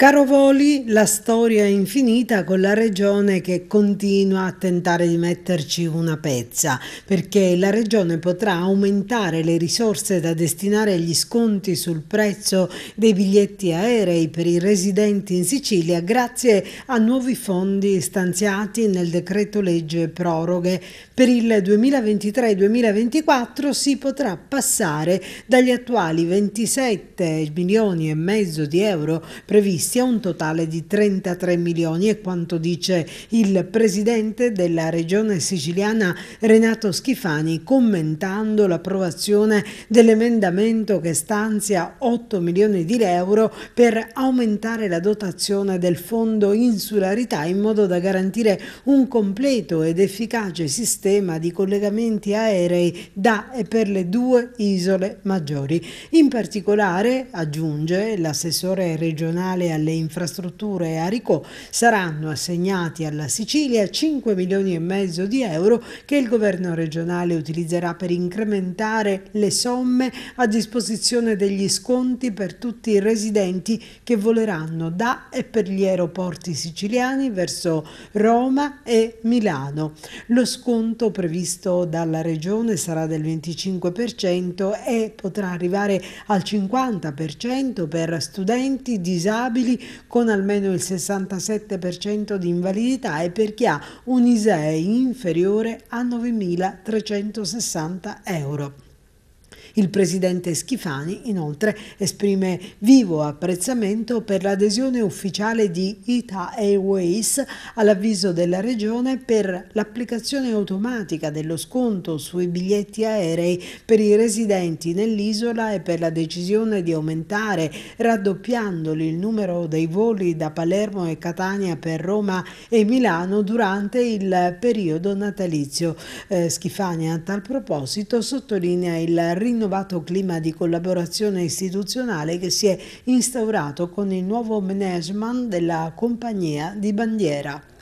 Caro Voli, la storia è infinita con la regione che continua a tentare di metterci una pezza, perché la regione potrà aumentare le risorse da destinare agli sconti sul prezzo dei biglietti aerei per i residenti in Sicilia grazie a nuovi fondi stanziati nel decreto legge proroghe. Per il 2023-2024 si potrà passare dagli attuali 27 milioni e mezzo di euro previsti sia un totale di 33 milioni, è quanto dice il presidente della regione siciliana Renato Schifani commentando l'approvazione dell'emendamento che stanzia 8 milioni di euro per aumentare la dotazione del fondo insularità in modo da garantire un completo ed efficace sistema di collegamenti aerei da e per le due isole maggiori. In particolare, aggiunge l'assessore regionale alle infrastrutture a Ricò saranno assegnati alla Sicilia 5 milioni e mezzo di euro che il governo regionale utilizzerà per incrementare le somme a disposizione degli sconti per tutti i residenti che voleranno da e per gli aeroporti siciliani verso Roma e Milano. Lo sconto previsto dalla regione sarà del 25% e potrà arrivare al 50% per studenti disabili disabili con almeno il 67% di invalidità e per chi ha un ISAE inferiore a 9.360 euro. Il presidente Schifani inoltre esprime vivo apprezzamento per l'adesione ufficiale di Ita Airways all'avviso della Regione per l'applicazione automatica dello sconto sui biglietti aerei per i residenti nell'isola e per la decisione di aumentare raddoppiandoli il numero dei voli da Palermo e Catania per Roma e Milano durante il periodo natalizio. Eh, Schifani a tal proposito sottolinea il rinnovo rinnovato clima di collaborazione istituzionale che si è instaurato con il nuovo management della compagnia di bandiera.